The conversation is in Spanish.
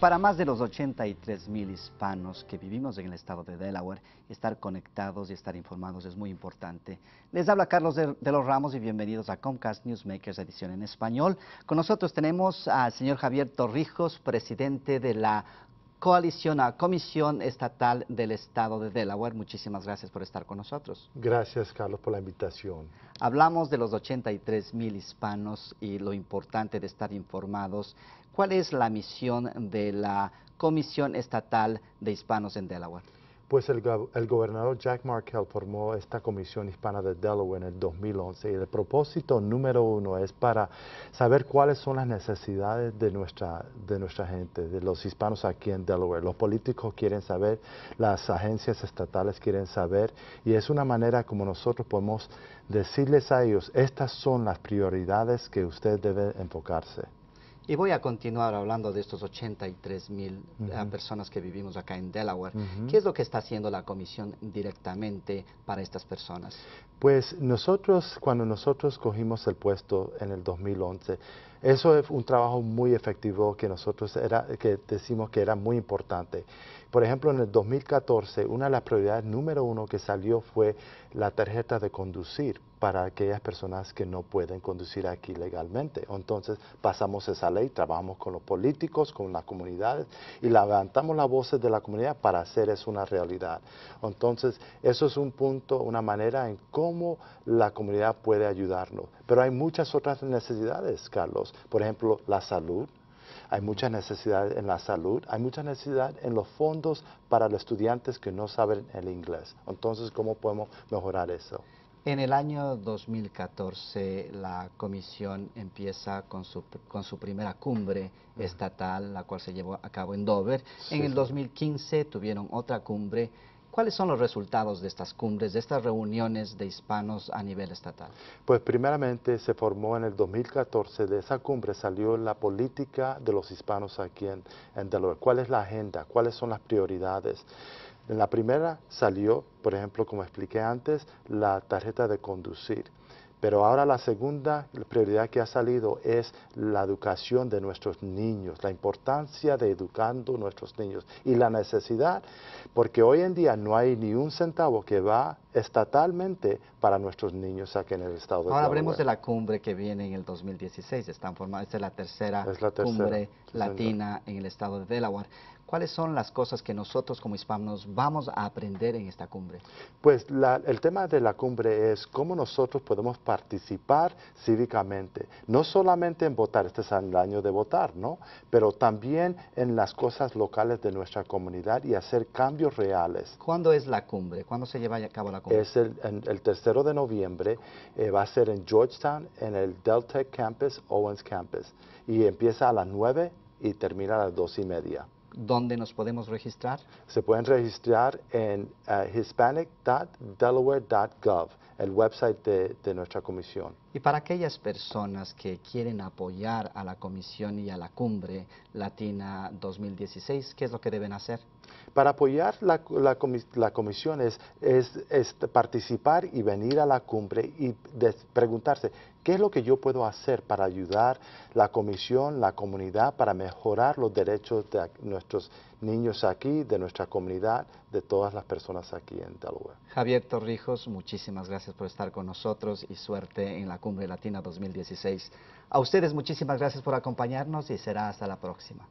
Para más de los 83 mil hispanos que vivimos en el estado de Delaware, estar conectados y estar informados es muy importante. Les habla Carlos de, los Ramos y bienvenidos a Comcast Newsmakers edición en español. Con nosotros tenemos al señor Javier Torrijos, presidente de la coalición a Comisión Estatal del Estado de Delaware. Muchísimas gracias por estar con nosotros. Gracias, Carlos, por la invitación. Hablamos de los 83 mil hispanos y lo importante de estar informados. ¿Cuál es la misión de la Comisión Estatal de Hispanos en Delaware? Pues el, gobernador Jack Markell formó esta Comisión Hispana de Delaware en el 2011 y el propósito número uno es para saber cuáles son las necesidades de nuestra, de nuestra gente, de los hispanos aquí en Delaware. Los políticos quieren saber, las agencias estatales quieren saber y es una manera como nosotros podemos decirles a ellos, estas son las prioridades que usted debe enfocarse. Y voy a continuar hablando de estos 83 mil eh, personas que vivimos acá en Delaware. ¿Qué es lo que está haciendo la comisión directamente para estas personas? Pues nosotros, cuando nosotros cogimos el puesto en el 2011, eso es un trabajo muy efectivo que nosotros era, que decimos que era muy importante. Por ejemplo, en el 2014, una de las prioridades número uno que salió fue la tarjeta de conducir para aquellas personas que no pueden conducir aquí legalmente. Entonces, pasamos esa ley, trabajamos con los políticos, con las comunidades y levantamos las voces de la comunidad para hacer eso una realidad. Entonces, eso es un punto, una manera en cómo la comunidad puede ayudarnos. Pero hay muchas otras necesidades, Carlos. Por ejemplo, la salud. Hay mucha necesidad en la salud, hay mucha necesidad en los fondos para los estudiantes que no saben el inglés. Entonces, ¿cómo podemos mejorar eso? En el año 2014 la comisión empieza con su, primera cumbre estatal, la cual se llevó a cabo en Dover. en el 2015 tuvieron otra cumbre ¿Cuáles son los resultados de estas cumbres, de estas reuniones de hispanos a nivel estatal? Pues primeramente se formó en el 2014, de esa cumbre salió la política de los hispanos aquí en, en Delaware. ¿Cuál es la agenda? ¿Cuáles son las prioridades? En la primera salió, por ejemplo, como expliqué antes, la tarjeta de conducir. Pero ahora la segunda prioridad que ha salido es la educación de nuestros niños, la importancia de educando nuestros niños y la necesidad, porque hoy en día no hay ni un centavo que va estatalmente para nuestros niños aquí en el estado de Delaware. Ahora hablemos de la cumbre que viene en el 2016, están formadas, es la tercera, cumbre latina en el estado de Delaware. ¿Cuáles son las cosas que nosotros como hispanos vamos a aprender en esta cumbre? Pues el tema de la cumbre es cómo nosotros podemos participar cívicamente, no solamente en votar, este es el año de votar, ¿no? Pero también en las cosas locales de nuestra comunidad y hacer cambios reales. ¿Cuándo es la cumbre? ¿Cuándo se lleva a cabo la cumbre? Es el, 3 tercero de noviembre, eh, va a ser en Georgetown, en el Delta Campus, Owens Campus, y empieza a las 9 y termina a las dos y media. ¿Dónde nos podemos registrar? Se pueden registrar en eh, hispanic.delaware.gov, el website de, nuestra comisión. Y para aquellas personas que quieren apoyar a la comisión y a la cumbre latina 2016, ¿qué es lo que deben hacer? Para apoyar la, comisión es, participar y venir a la cumbre y preguntarse ¿Qué es lo que yo puedo hacer para ayudar la comisión, la comunidad, para mejorar los derechos de nuestros niños aquí, de nuestra comunidad, de todas las personas aquí en Delaware? Javier Torrijos, muchísimas gracias por estar con nosotros y suerte en la Cumbre Latina 2016. A ustedes muchísimas gracias por acompañarnos y será hasta la próxima.